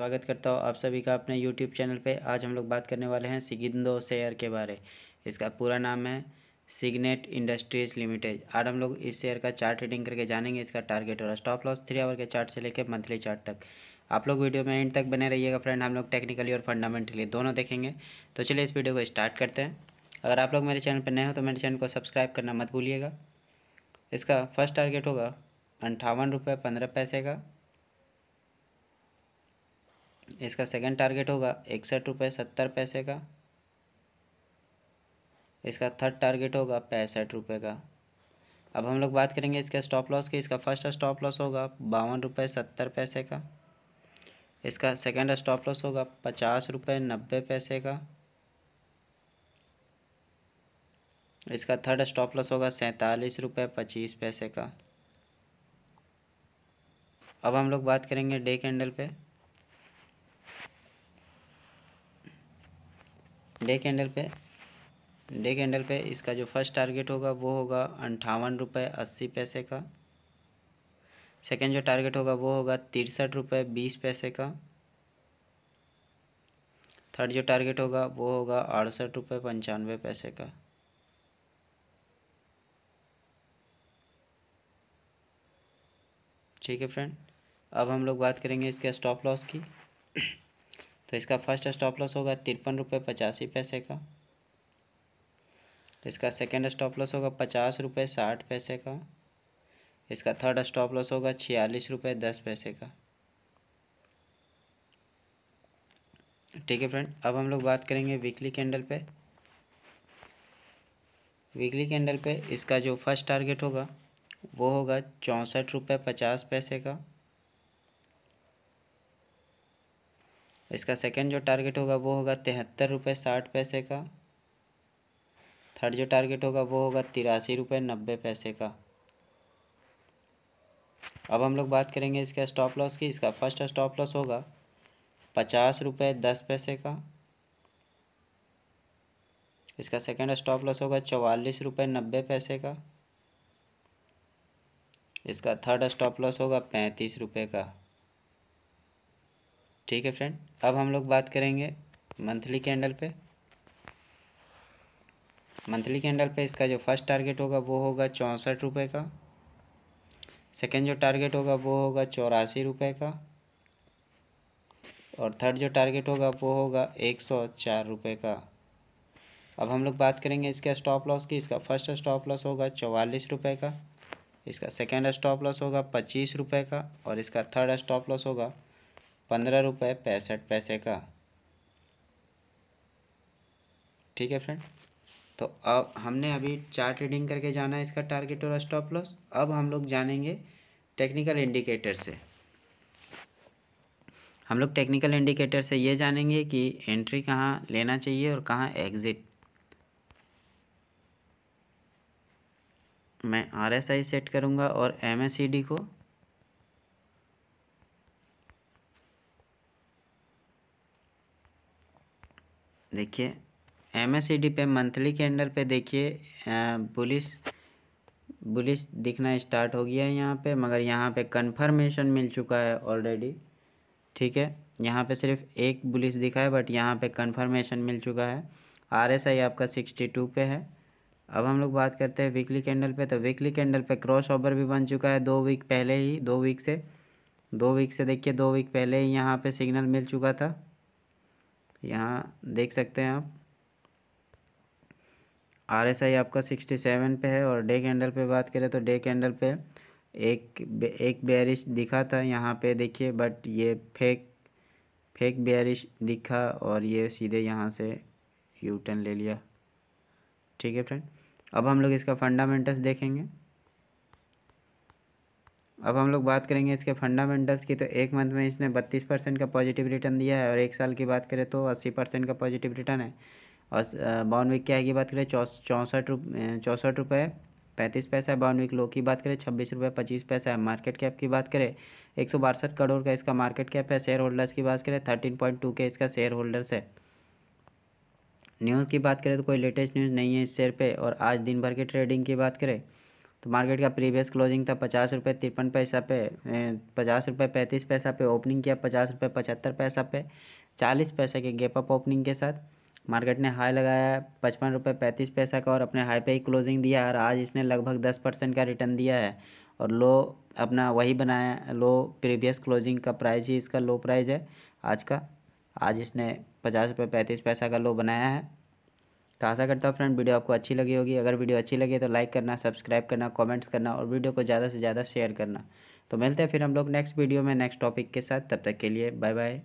स्वागत करता हूँ आप सभी का अपने YouTube चैनल पे आज हम लोग बात करने वाले हैं सिगिंदो शेयर के बारे इसका पूरा नाम है सिग्नेट इंडस्ट्रीज लिमिटेड आज हम लोग इस शेयर का चार्ट रीडिंग करके जानेंगे इसका टारगेट और स्टॉप लॉस थ्री आवर के चार्ट से लेकर मंथली चार्ट तक आप लोग वीडियो में एंड तक बने रहिएगा फ्रेंड हम लोग टेक्निकली और फंडामेंटली दोनों देखेंगे तो चलिए इस वीडियो को स्टार्ट करते हैं अगर आप लोग मेरे चैनल पर नए हो तो मेरे चैनल को सब्सक्राइब करना मत भूलिएगा इसका फर्स्ट टारगेट होगा अंठावन रुपये पंद्रह पैसे का इसका सेकंड टारगेट होगा इकसठ रुपये सत्तर पैसे का इसका थर्ड टारगेट होगा पैंसठ रुपये का अब हम लोग बात करेंगे इसके स्टॉप लॉस की इसका फर्स्ट स्टॉप लॉस होगा बावन रुपये सत्तर पैसे का इसका सेकंड स्टॉप लॉस होगा पचास रुपये नब्बे पैसे का इसका थर्ड स्टॉप लॉस होगा सैंतालीस रुपये पच्चीस पैसे का अब हम लोग बात करेंगे डे कैंडल पे डे कैंडल पे डे कैंडल पे इसका जो फर्स्ट टारगेट होगा वो होगा अंठावन रुपये अस्सी पैसे का सेकेंड जो टारगेट होगा वो होगा तिरसठ रुपये बीस पैसे का थर्ड जो टारगेट होगा वो होगा अड़सठ रुपये पंचानवे पैसे का ठीक है फ्रेंड अब हम लोग बात करेंगे इसके स्टॉप लॉस की तो इसका फर्स्ट स्टॉप लॉस होगा तिरपन रुपये पचासी पैसे का इसका सेकेंड स्टॉप लॉस होगा पचास रुपये साठ पैसे का इसका थर्ड स्टॉप लॉस होगा छियालीस रुपये दस पैसे का ठीक है फ्रेंड अब हम लोग बात करेंगे वीकली कैंडल पे वीकली कैंडल पे इसका जो फर्स्ट टारगेट होगा वो होगा चौंसठ रुपये पचास पैसे का इसका सेकंड जो टारगेट होगा वो होगा तिहत्तर रुपये साठ पैसे का थर्ड जो टारगेट होगा वो होगा तिरासी रुपये नब्बे पैसे का अब हम लोग बात करेंगे इसका स्टॉप लॉस की इसका फर्स्ट स्टॉप लॉस होगा पचास रुपये दस पैसे का इसका सेकंड स्टॉप लॉस होगा चवालीस रुपये नब्बे पैसे का इसका थर्ड स्टॉप लॉस होगा पैंतीस रुपये का ठीक है फ्रेंड अब हम लोग बात करेंगे मंथली कैंडल पे मंथली कैंडल पे इसका जो फर्स्ट टारगेट होगा वो होगा चौंसठ रुपये का सेकेंड जो टारगेट होगा वो होगा चौरासी रुपये का और थर्ड जो टारगेट होगा वो होगा एक सौ चार रुपये का अब हम लोग बात करेंगे इसका स्टॉप लॉस की इसका फर्स्ट स्टॉप लॉस होगा चौवालीस रुपये का इसका सेकेंड स्टॉप लॉस होगा पच्चीस रुपये का और इसका थर्ड स्टॉप लॉस होगा पंद्रह रुपये पैंसठ पैसे का ठीक है फ्रेंड तो अब हमने अभी चार ट्रेडिंग करके जाना है इसका टारगेट और स्टॉप लॉस अब हम लोग जानेंगे टेक्निकल इंडिकेटर से हम लोग टेक्निकल इंडिकेटर से ये जानेंगे कि एंट्री कहाँ लेना चाहिए और कहाँ एग्ज़िट मैं आर एस आई सेट करूँगा और एम एस सी डी को देखिए एम एस पे मंथली कैंडल पे देखिए पुलिस पुलिस दिखना स्टार्ट हो गया है यहाँ पे मगर यहाँ पे कंफर्मेशन मिल चुका है ऑलरेडी ठीक है यहाँ पे सिर्फ एक पुलिस दिखा है बट यहाँ पे कंफर्मेशन मिल चुका है आर एस आई आपका सिक्सटी टू पे है अब हम लोग बात करते हैं वीकली कैंडल पे तो वीकली कैंडल पे क्रॉस ओवर भी बन चुका है दो वीक पहले ही दो वीक से दो वीक से देखिए दो वीक पहले ही यहाँ पर सिग्नल मिल चुका था यहाँ देख सकते हैं आप आर एस आई आपका सिक्सटी सेवन पे है और डे कैंडल पे बात करें तो डे कैंडल पे एक एक बेरिश दिखा था यहाँ पे देखिए बट ये फेक फेक बेरिश दिखा और ये सीधे यहाँ से यू टर्न ले लिया ठीक है फ्रेंड अब हम लोग इसका फंडामेंटल्स देखेंगे अब हम लोग बात करेंगे इसके फंडामेंटल्स की तो एक मंथ में इसने बत्तीस परसेंट का पॉजिटिव रिटर्न दिया है और एक साल की बात करें तो अस्सी परसेंट का पॉजिटिव रिटर्न है और बाउंड वीक क्या की बात करें चौंसठ रुप चौंसठ रुपये पैंतीस पैसा है बाउंड वीक लो की बात करें छब्बीस रुपये पच्चीस पैसा है मार्केट कैप की बात करें एक सौ बासठ करोड़ का इसका मार्केट कैप है शेयर होल्डर्स की बात करें थर्टीन पॉइंट टू के इसका शेयर होल्डर्स है न्यूज़ की बात करें तो कोई लेटेस्ट न्यूज़ नहीं है इस शेयर पर और आज दिन भर के ट्रेडिंग की बात करें तो मार्केट का प्रीवियस क्लोजिंग था पचास रुपये तिरपन पैसा पे पचास रुपये पैंतीस पैसा पे ओपनिंग किया पचास रुपये पचहत्तर पैसा पे चालीस पैसे के गेप अप ओपनिंग के साथ मार्केट ने हाई लगाया पचपन रुपये पैंतीस पैसा का और अपने हाई पे ही क्लोजिंग दिया और आज इसने लगभग दस परसेंट का रिटर्न दिया है और लो अपना वही बनाया लो प्रीवियस क्लोजिंग का प्राइस ही इसका लो प्राइस है आज का आज इसने पचास रुपये पैंतीस पैसा का लो बनाया है तो आशा करता हूँ फ्रेंड वीडियो आपको अच्छी लगी होगी अगर वीडियो अच्छी लगी तो लाइक करना सब्सक्राइब करना कॉमेंट्स करना और वीडियो को ज़्यादा से ज़्यादा शेयर करना तो मिलते हैं फिर हम लोग नेक्स्ट वीडियो में नेक्स्ट टॉपिक के साथ तब तक के लिए बाय बाय